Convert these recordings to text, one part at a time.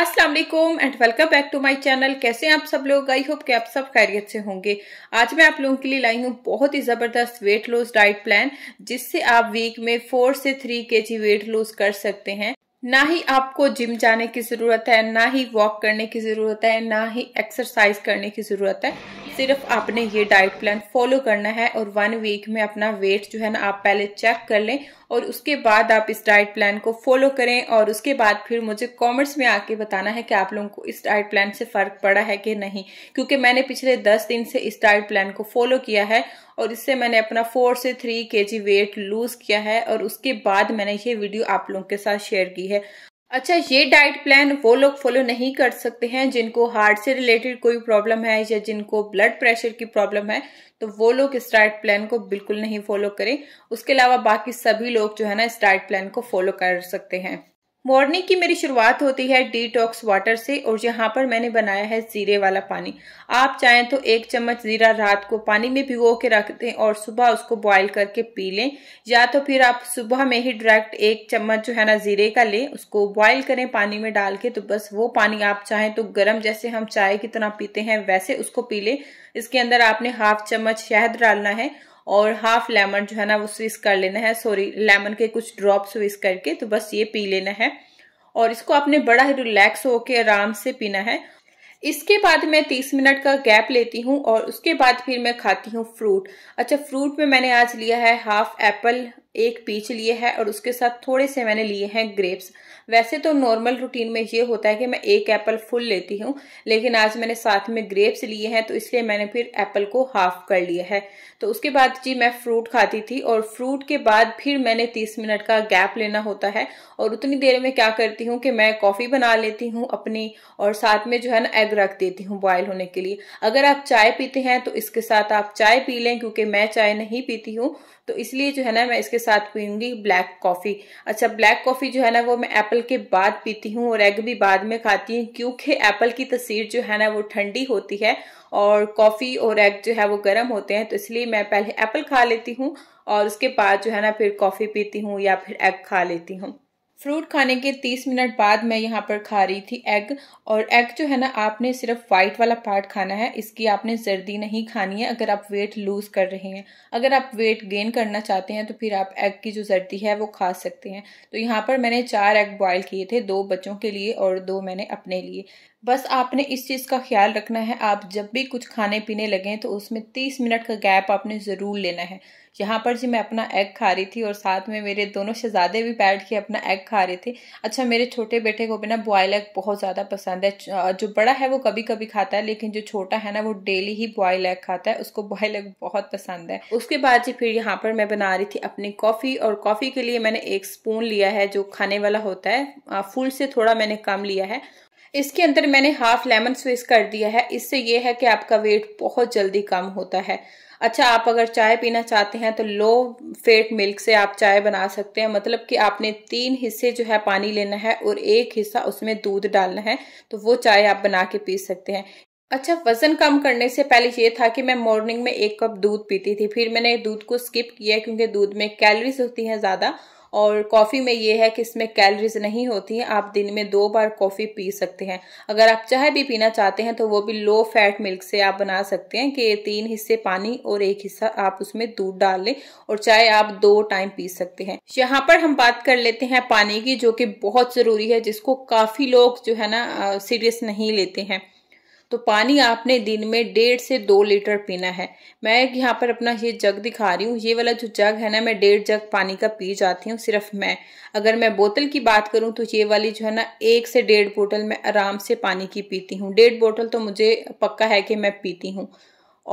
अस्सलाम वालेकुम and welcome back to my channel कैसे हैं आप सब लोग आई होप कि आप सब खैरियत से होंगे आज मैं आप लोगों के लिए लाई हूँ बहुत ही ज़बरदस्त वेट लॉस डाइट प्लान जिससे आप वीक में फोर से थ्री के जी वेट लॉस कर सकते हैं ना ही आपको जिम जाने की ज़रूरत है ना ही वॉक करने की ज़रूरत है ना ही एक्सरसाइज करने की ज़रूरत है सिर्फ आपने ये डाइट प्लान फॉलो करना है और वन वीक में अपना वेट जो है ना आप पहले चेक कर लें और उसके बाद आप इस डाइट प्लान को फॉलो करें और उसके बाद फिर मुझे कमेंट्स में आके बताना है कि आप लोगों को इस डाइट प्लान से फ़र्क पड़ा है कि नहीं क्योंकि मैंने पिछले दस दिन से इस डाइट प्लान को फॉलो किया है और इससे मैंने अपना फोर से थ्री के वेट लूज़ किया है और उसके बाद मैंने ये वीडियो आप लोगों के साथ शेयर की है अच्छा ये डाइट प्लान वो लोग फॉलो नहीं कर सकते हैं जिनको हार्ट से रिलेटेड कोई प्रॉब्लम है या जिनको ब्लड प्रेशर की प्रॉब्लम है तो वो लोग इस डाइट प्लान को बिल्कुल नहीं फॉलो करें उसके अलावा बाकी सभी लोग जो है ना इस डाइट प्लान को फॉलो कर सकते हैं मॉर्निंग की मेरी शुरुआत होती है डिटॉक्स वाटर से और यहाँ पर मैंने बनाया है जीरे वाला पानी आप चाहें तो एक चम्मच जीरा रात को पानी में भिगो के रख दें और सुबह उसको बॉईल करके पी लें या तो फिर आप सुबह में ही डायरेक्ट एक चम्मच जो है ना जीरे का लें उसको बॉईल करें पानी में डाल के तो बस वो पानी आप चाहें तो गर्म जैसे हम चाय की तरह पीते हैं वैसे उसको पी लें इसके अंदर आपने हाफ चम्मच शहद डालना है और हाफ लेमन जो है ना वो स्विस कर लेना है सॉरी लेमन के कुछ ड्रॉप स्विस करके तो बस ये पी लेना है और इसको आपने बड़ा ही रिलैक्स होके आराम से पीना है इसके बाद मैं 30 मिनट का गैप लेती हूँ और उसके बाद फिर मैं खाती हूँ फ्रूट अच्छा फ्रूट में मैंने आज लिया है हाफ एप्पल एक पीच लिए है और उसके साथ थोड़े से मैंने लिए हैं ग्रेप्स वैसे तो नॉर्मल रूटीन में ये होता है कि मैं एक एप्पल फुल लेती हूँ लेकिन आज मैंने साथ में ग्रेप्स लिए हैं तो इसलिए मैंने फिर एप्पल को हाफ कर लिया है तो उसके बाद जी मैं फ्रूट खाती थी और फ्रूट के बाद फिर मैंने तीस मिनट का गैप लेना होता है और उतनी देर में क्या करती हूँ कि मैं कॉफ़ी बना लेती हूँ अपनी और साथ में जो है ना एग रख देती हूँ बॉयल होने के लिए अगर आप चाय पीते हैं तो इसके साथ आप चाय पी लें क्योंकि मैं चाय नहीं पीती हूँ तो इसलिए जो है ना मैं इसके साथ पीऊंगी ब्लैक कॉफ़ी अच्छा ब्लैक कॉफ़ी जो है ना वो मैं एप्पल के बाद पीती हूँ और एग भी बाद में खाती हूँ क्योंकि एप्पल की तस्वीर जो है ना वो ठंडी होती है और कॉफ़ी और एग जो है वो गर्म होते हैं तो इसलिए मैं पहले एप्पल खा लेती हूँ और उसके बाद जो है ना फिर कॉफ़ी पीती हूँ या फिर एग खा लेती हूँ फ्रूट खाने के तीस मिनट बाद मैं यहाँ पर खा रही थी एग और एग जो है ना आपने सिर्फ वाइट वाला पार्ट खाना है इसकी आपने जर्दी नहीं खानी है अगर आप वेट लूज़ कर रहे हैं अगर आप वेट गेन करना चाहते हैं तो फिर आप एग की जो जर्दी है वो खा सकते हैं तो यहाँ पर मैंने चार एग बॉयल किए थे दो बच्चों के लिए और दो मैंने अपने लिए बस आपने इस चीज़ का ख्याल रखना है आप जब भी कुछ खाने पीने लगें तो उसमें तीस मिनट का गैप आपने ज़रूर लेना है यहाँ पर जी मैं अपना एग खा रही थी और साथ में मेरे दोनों शहजादे भी बैठ के अपना एग खा रहे थे अच्छा मेरे छोटे बेटे को भी ना बॉयल एग बहुत ज़्यादा पसंद है जो बड़ा है वो कभी कभी खाता है लेकिन जो छोटा है ना वो डेली ही बॉयल एग खाता है उसको बॉयल एग बहुत पसंद है उसके बाद जी फिर यहाँ पर मैं बना रही थी अपनी कॉफ़ी और कॉफ़ी के लिए मैंने एक स्पून लिया है जो खाने वाला होता है फुल से थोड़ा मैंने कम लिया है इसके अंदर मैंने हाफ लेमन स्विस कर दिया है इससे ये है कि आपका वेट बहुत जल्दी कम होता है अच्छा आप अगर चाय पीना चाहते हैं तो लो फेट मिल्क से आप चाय बना सकते हैं मतलब कि आपने तीन हिस्से जो है पानी लेना है और एक हिस्सा उसमें दूध डालना है तो वो चाय आप बना के पी सकते हैं अच्छा वजन कम करने से पहले ये था कि मैं मॉर्निंग में एक कप दूध पीती थी फिर मैंने दूध को स्किप किया क्योंकि दूध में कैलोरीज होती हैं ज़्यादा और कॉफ़ी में ये है कि इसमें कैलरीज नहीं होती हैं आप दिन में दो बार कॉफ़ी पी सकते हैं अगर आप चाय भी पीना चाहते हैं तो वो भी लो फैट मिल्क से आप बना सकते हैं कि तीन हिस्से पानी और एक हिस्सा आप उसमें दूध डाल लें और चाय आप दो टाइम पी सकते हैं यहाँ पर हम बात कर लेते हैं पानी की जो कि बहुत ज़रूरी है जिसको काफ़ी लोग जो है ना सीरियस नहीं लेते हैं तो पानी आपने दिन में डेढ़ से दो लीटर पीना है मैं यहाँ पर अपना ये जग दिखा रही हूँ ये वाला जो जग है ना मैं डेढ़ जग पानी का पी जाती हूँ सिर्फ मैं अगर मैं बोतल की बात करूँ तो ये वाली जो है ना एक से डेढ़ बोतल मैं आराम से पानी की पीती हूँ डेढ़ बोतल तो मुझे पक्का है कि मैं पीती हूँ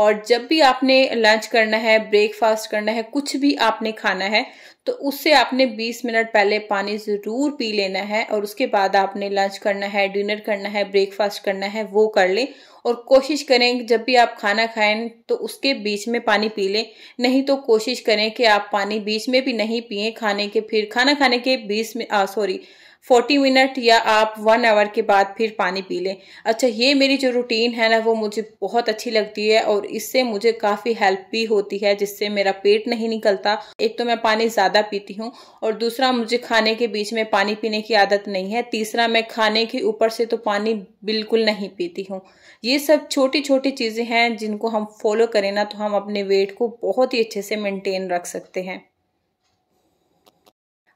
और जब भी आपने लंच करना है ब्रेकफास्ट करना है कुछ भी आपने खाना है तो उससे आपने 20 मिनट पहले पानी ज़रूर पी लेना है और उसके बाद आपने लंच करना है डिनर करना है ब्रेकफास्ट करना है वो कर लें और कोशिश करें जब भी आप खाना खाएं तो उसके बीच में पानी पी लें नहीं तो कोशिश करें कि आप पानी बीच में भी नहीं पिए खाने के फिर खाना खाने के बीस सॉरी फोर्टी मिनट या आप वन आवर के बाद फिर पानी पी लें अच्छा ये मेरी जो रूटीन है ना वो मुझे बहुत अच्छी लगती है और इससे मुझे काफ़ी हेल्प भी होती है जिससे मेरा पेट नहीं निकलता एक तो मैं पानी ज़्यादा पीती हूँ और दूसरा मुझे खाने के बीच में पानी पीने की आदत नहीं है तीसरा मैं खाने के ऊपर से तो पानी बिल्कुल नहीं पीती हूँ ये सब छोटी छोटी चीज़ें हैं जिनको हम फॉलो करें ना तो हम अपने वेट को बहुत ही अच्छे से मेंटेन रख सकते हैं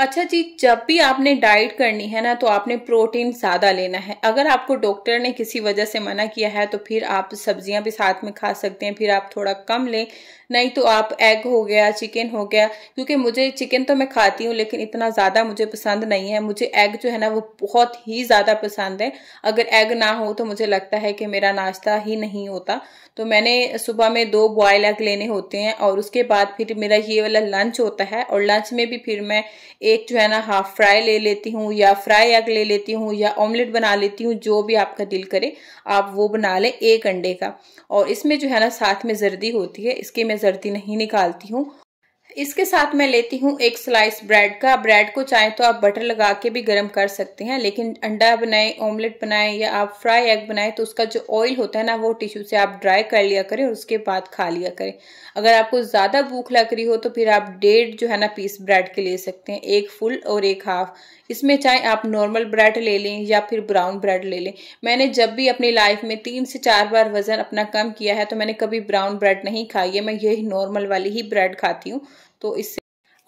अच्छा जी जब भी आपने डाइट करनी है ना तो आपने प्रोटीन ज़्यादा लेना है अगर आपको डॉक्टर ने किसी वजह से मना किया है तो फिर आप सब्जियां भी साथ में खा सकते हैं फिर आप थोड़ा कम लें नहीं तो आप एग हो गया चिकन हो गया क्योंकि मुझे चिकन तो मैं खाती हूँ लेकिन इतना ज़्यादा मुझे पसंद नहीं है मुझे एग जो है ना वो बहुत ही ज़्यादा पसंद है अगर एग ना हो तो मुझे लगता है कि मेरा नाश्ता ही नहीं होता तो मैंने सुबह में दो बॉयल एग लेने होते हैं और उसके बाद फिर मेरा ये वाला लंच होता है और लंच में भी फिर मैं एक जो है ना हाफ फ्राई ले लेती हूँ या फ्राई एग ले लेती हूँ या ऑमलेट बना लेती हूँ जो भी आपका दिल करे आप वो बना लें एक अंडे का और इसमें जो है ना साथ में जर्दी होती है इसके मैं जर्दी नहीं निकालती हूँ इसके साथ मैं लेती हूँ एक स्लाइस ब्रेड का ब्रेड को चाहे तो आप बटर लगा के भी गर्म कर सकते हैं लेकिन अंडा बनाएं ऑमलेट बनाएं या आप फ्राई एग बनाएं तो उसका जो ऑयल होता है ना वो टिश्यू से आप ड्राई कर लिया करें और उसके बाद खा लिया करें अगर आपको ज़्यादा भूख लग रही हो तो फिर आप डेढ़ जो है ना पीस ब्रेड के ले सकते हैं एक फुल और एक हाफ इसमें चाहे आप नॉर्मल ब्रेड ले लें या फिर ब्राउन ब्रेड ले लें मैंने जब भी अपनी लाइफ में तीन से चार बार वज़न अपना कम किया है तो मैंने कभी ब्राउन ब्रेड नहीं खाई है मैं यही नॉर्मल वाली ही ब्रेड खाती हूँ तो इससे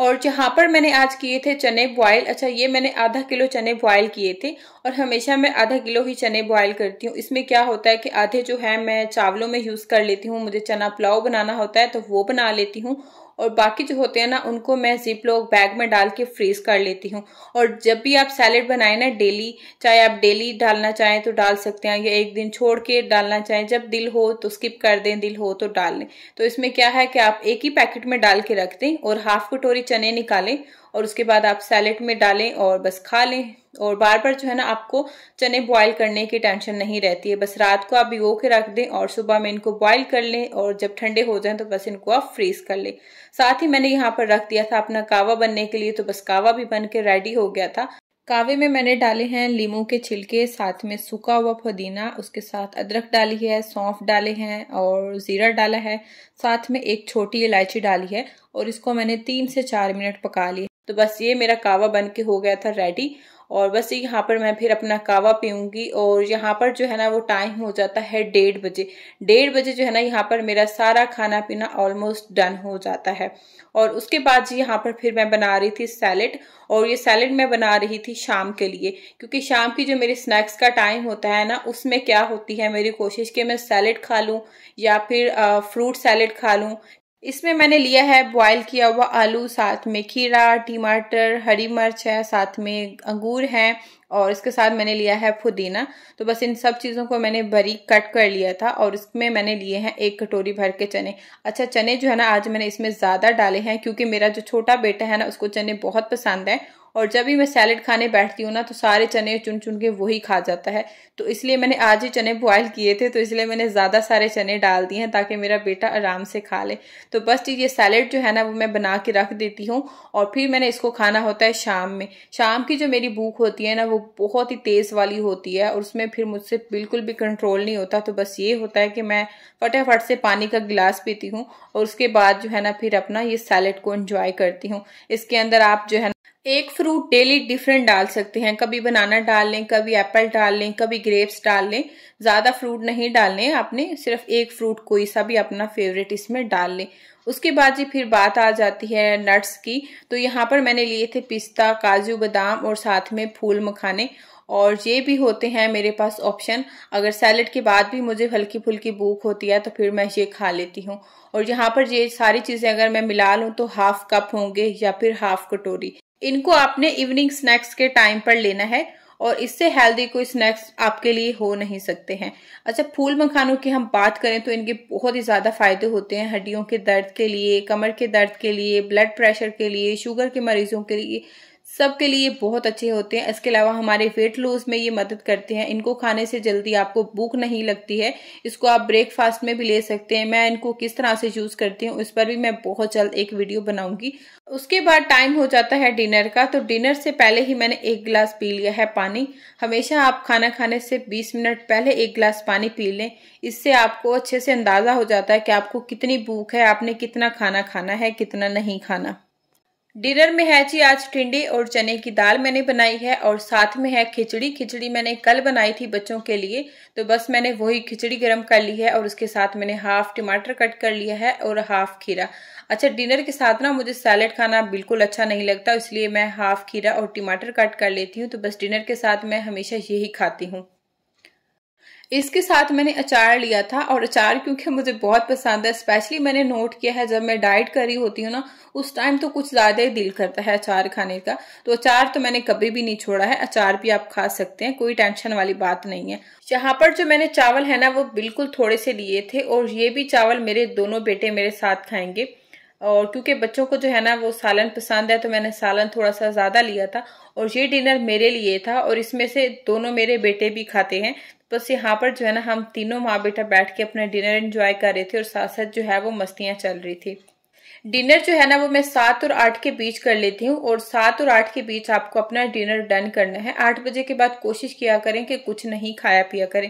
और जहाँ पर मैंने आज किए थे चने बॉयल अच्छा ये मैंने आधा किलो चने बॉयल किए थे और हमेशा मैं आधा किलो ही चने बॉयल करती हूँ इसमें क्या होता है कि आधे जो है मैं चावलों में यूज़ कर लेती हूँ मुझे चना पुलाव बनाना होता है तो वो बना लेती हूँ और बाकी जो होते हैं ना उनको मैं जिप लोग बैग में डाल के फ्रीज कर लेती हूँ और जब भी आप सैलेड बनाए ना डेली चाहे आप डेली डालना चाहें तो डाल सकते हैं या एक दिन छोड़ के डालना चाहें जब दिल हो तो स्किप कर दें दिल हो तो डाल लें तो इसमें क्या है कि आप एक ही पैकेट में डाल के रख दें और हाफ कटोरी चने निकालें और उसके बाद आप सैलेड में डालें और बस खा लें और बार बार जो है ना आपको चने बॉईल करने की टेंशन नहीं रहती है बस रात को आप भिगो के रख दें और सुबह में इनको बॉईल कर लें और जब ठंडे हो जाएं तो बस इनको आप फ्रीज कर लें साथ ही मैंने यहाँ पर रख दिया था अपना कावा बनने के लिए तो बस कावा भी बन के रेडी हो गया था कावे में मैंने डाले हैं लीमू के छिलके साथ में सूखा हुआ पुदीना उसके साथ अदरक डाली है सौंफ डाले हैं और ज़ीरा डाला है साथ में एक छोटी इलायची डाली है और इसको मैंने तीन से चार मिनट पका लिया तो बस ये मेरा कावा बन के हो गया था रेडी और बस यहाँ पर मैं फिर अपना कावा पीऊँगी और यहाँ पर जो है ना वो टाइम हो जाता है डेढ़ बजे डेढ़ बजे जो है ना यहाँ पर मेरा सारा खाना पीना ऑलमोस्ट डन हो जाता है और उसके बाद जी यहाँ पर फिर मैं बना रही थी सैलड और ये सैलड मैं बना रही थी शाम के लिए क्योंकि शाम की जो मेरे स्नैक्स का टाइम होता है ना उसमें क्या होती है मेरी कोशिश कि मैं सैलड खा लूँ या फिर फ्रूट सैलड खा लूँ इसमें मैंने लिया है बॉयल किया हुआ आलू साथ में खीरा टमाटर हरी मिर्च है साथ में अंगूर है और इसके साथ मैंने लिया है पुदीना तो बस इन सब चीज़ों को मैंने बरी कट कर लिया था और इसमें मैंने लिए हैं एक कटोरी भर के चने अच्छा चने जो है ना आज मैंने इसमें ज़्यादा डाले हैं क्योंकि मेरा जो छोटा बेटा है ना उसको चने बहुत पसंद है और जब भी मैं सैलड खाने बैठती हूँ ना तो सारे चने चुन चुन के वही खा जाता है तो इसलिए मैंने आज ही चने बॉयल किए थे तो इसलिए मैंने ज़्यादा सारे चने डाल दिए हैं ताकि मेरा बेटा आराम से खा ले तो बस ये सैलड जो है ना वो मैं बना के रख देती हूँ और फिर मैंने इसको खाना होता है शाम में शाम की जो मेरी भूख होती है ना वो बहुत ही तेज़ वाली होती है और उसमें फिर मुझसे बिल्कुल भी कंट्रोल नहीं होता तो बस ये होता है कि मैं फटाफट से पानी का गिलास पीती हूँ और उसके बाद जो है ना फिर अपना ये सैलड को इन्जॉय करती हूँ इसके अंदर आप जो है एक फ्रूट डेली डिफरेंट डाल सकते हैं कभी बनाना डाल लें कभी एप्पल डाल लें कभी ग्रेप्स डाल लें ज़्यादा फ्रूट नहीं डालने आपने सिर्फ एक फ्रूट कोई सा भी अपना फेवरेट इसमें डाल लें उसके बाद जी फिर बात आ जाती है नट्स की तो यहाँ पर मैंने लिए थे पिस्ता काजू बादाम और साथ में फूल मखाने और ये भी होते हैं मेरे पास ऑप्शन अगर सैलड के बाद भी मुझे हल्की फुल्की भूख होती है तो फिर मैं ये खा लेती हूँ और यहाँ पर ये सारी चीज़ें अगर मैं मिला लूँ तो हाफ कप होंगे या फिर हाफ कटोरी इनको आपने इवनिंग स्नैक्स के टाइम पर लेना है और इससे हेल्दी कोई स्नैक्स आपके लिए हो नहीं सकते हैं अच्छा फूल मखानों की हम बात करें तो इनके बहुत ही ज़्यादा फायदे होते हैं हड्डियों के दर्द के लिए कमर के दर्द के लिए ब्लड प्रेशर के लिए शुगर के मरीजों के लिए सबके लिए बहुत अच्छे होते हैं इसके अलावा हमारे वेट लूज में ये मदद करते हैं इनको खाने से जल्दी आपको भूख नहीं लगती है इसको आप ब्रेकफास्ट में भी ले सकते हैं मैं इनको किस तरह से यूज़ करती हूँ इस पर भी मैं बहुत जल्द एक वीडियो बनाऊंगी उसके बाद टाइम हो जाता है डिनर का तो डिनर से पहले ही मैंने एक गिलास पी लिया है पानी हमेशा आप खाना खाने से बीस मिनट पहले एक गिलास पानी पी लें इससे आपको अच्छे से अंदाज़ा हो जाता है कि आपको कितनी भूख है आपने कितना खाना खाना है कितना नहीं खाना डिनर में है जी आज टिंडी और चने की दाल मैंने बनाई है और साथ में है खिचड़ी खिचड़ी मैंने कल बनाई थी बच्चों के लिए तो बस मैंने वही खिचड़ी गर्म कर ली है और उसके साथ मैंने हाफ टमाटर कट कर लिया है और हाफ खीरा अच्छा डिनर के साथ ना मुझे सैलड खाना बिल्कुल अच्छा नहीं लगता इसलिए मैं हाफ खीरा और टमाटर कट कर लेती हूँ तो बस डिनर के साथ मैं हमेशा यही खाती हूँ इसके साथ मैंने अचार लिया था और अचार क्योंकि मुझे बहुत पसंद है स्पेशली मैंने नोट किया है जब मैं डाइट कर रही होती हूँ ना उस टाइम तो कुछ ज़्यादा ही दिल करता है अचार खाने का तो अचार तो मैंने कभी भी नहीं छोड़ा है अचार भी आप खा सकते हैं कोई टेंशन वाली बात नहीं है यहाँ पर जो मैंने चावल है ना वो बिल्कुल थोड़े से लिए थे और ये भी चावल मेरे दोनों बेटे मेरे साथ खाएंगे और क्योंकि बच्चों को जो है ना वो सालन पसंद है तो मैंने सालन थोड़ा सा ज़्यादा लिया था और ये डिनर मेरे लिए था और इसमें से दोनों मेरे बेटे भी खाते हैं बस यहाँ पर जो है ना हम तीनों माँ बेटा बैठ के अपना डिनर इन्जॉय कर रहे थे और साथ साथ जो है वो मस्तियाँ चल रही थी डिनर जो है ना वो मैं सात और आठ के बीच कर लेती हूँ और सात और आठ के बीच आपको अपना डिनर डन करना है आठ बजे के बाद कोशिश किया करें कि कुछ नहीं खाया पिया करें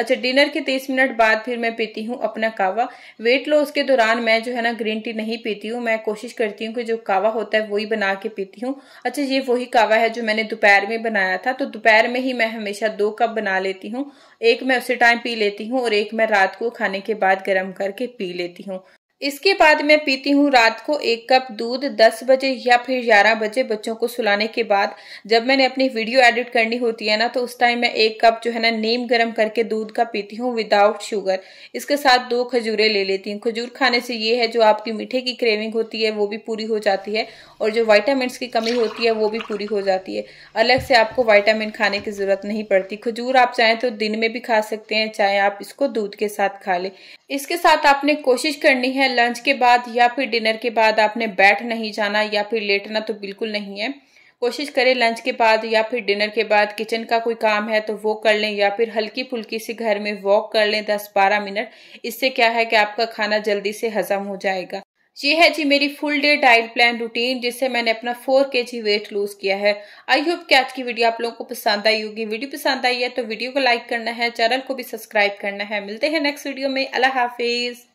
अच्छा डिनर के तीस मिनट बाद फिर मैं पीती हूँ अपना कावा वेट लॉस के दौरान मैं जो है ना ग्रीन टी नहीं पीती हूँ मैं कोशिश करती हूँ कि जो कावा होता है वही बना के पीती हूँ अच्छा ये वही कावा है जो मैंने दोपहर में बनाया था तो दोपहर में ही मैं हमेशा दो कप बना लेती हूँ एक मैं उसी टाइम पी लेती हूँ और एक मैं रात को खाने के बाद गर्म करके पी लेती हूँ इसके बाद मैं पीती हूँ रात को एक कप दूध 10 बजे या फिर 11 बजे बच्चों को सुलाने के बाद जब मैंने अपनी वीडियो एडिट करनी होती है ना तो उस टाइम मैं एक कप जो है ना नीम गर्म करके दूध का पीती हूँ विदाउट शुगर इसके साथ दो खजूरें ले लेती हूँ खजूर खाने से ये है जो आपकी मीठे की क्रेविंग होती है वो भी पूरी हो जाती है और जो वाइटामिन की कमी होती है वो भी पूरी हो जाती है अलग से आपको वाइटामिन खाने की ज़रूरत नहीं पड़ती खजूर आप चाहें तो दिन में भी खा सकते हैं चाहे आप इसको दूध के साथ खा लें इसके साथ आपने कोशिश करनी है लंच के बाद या फिर डिनर के बाद आपने बैठ नहीं जाना या फिर लेटना तो बिल्कुल नहीं है कोशिश करें लंच के बाद या फिर डिनर के बाद किचन का कोई काम है तो वो कर लें या फिर हल्की फुल्की सी घर में वॉक कर लें दस बारह मिनट इससे क्या है कि आपका खाना जल्दी से हजम हो जाएगा ये है जी मेरी full day diet plan routine जिससे मैंने अपना फोर के जी वेट लूज किया है आई होप कि आज की वीडियो आप लोगों को पसंद आई होगी वीडियो पसंद आई है तो वीडियो को लाइक करना है चैनल को भी सब्सक्राइब करना है मिलते हैं नेक्स्ट वीडियो में अल्लाह हाफिज़